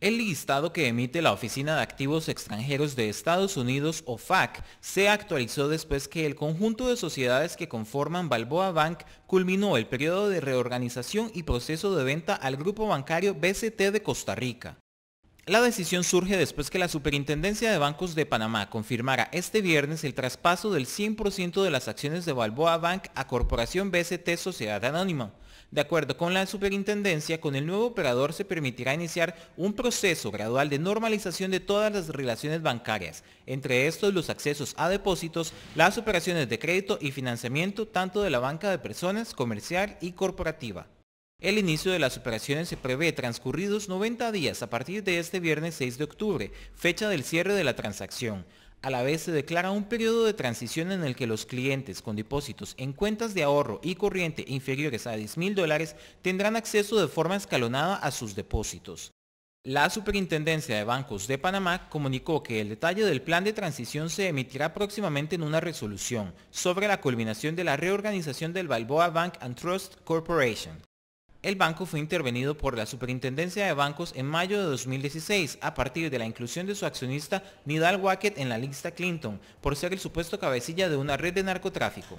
El listado que emite la Oficina de Activos Extranjeros de Estados Unidos, OFAC, se actualizó después que el conjunto de sociedades que conforman Balboa Bank culminó el periodo de reorganización y proceso de venta al grupo bancario BCT de Costa Rica. La decisión surge después que la Superintendencia de Bancos de Panamá confirmara este viernes el traspaso del 100% de las acciones de Balboa Bank a Corporación BCT Sociedad Anónima. De acuerdo con la superintendencia, con el nuevo operador se permitirá iniciar un proceso gradual de normalización de todas las relaciones bancarias, entre estos los accesos a depósitos, las operaciones de crédito y financiamiento tanto de la banca de personas, comercial y corporativa. El inicio de las operaciones se prevé transcurridos 90 días a partir de este viernes 6 de octubre, fecha del cierre de la transacción. A la vez se declara un periodo de transición en el que los clientes con depósitos en cuentas de ahorro y corriente inferiores a 10 mil dólares tendrán acceso de forma escalonada a sus depósitos. La Superintendencia de Bancos de Panamá comunicó que el detalle del plan de transición se emitirá próximamente en una resolución sobre la culminación de la reorganización del Balboa Bank and Trust Corporation. El banco fue intervenido por la Superintendencia de Bancos en mayo de 2016 a partir de la inclusión de su accionista Nidal Wackett en la lista Clinton por ser el supuesto cabecilla de una red de narcotráfico.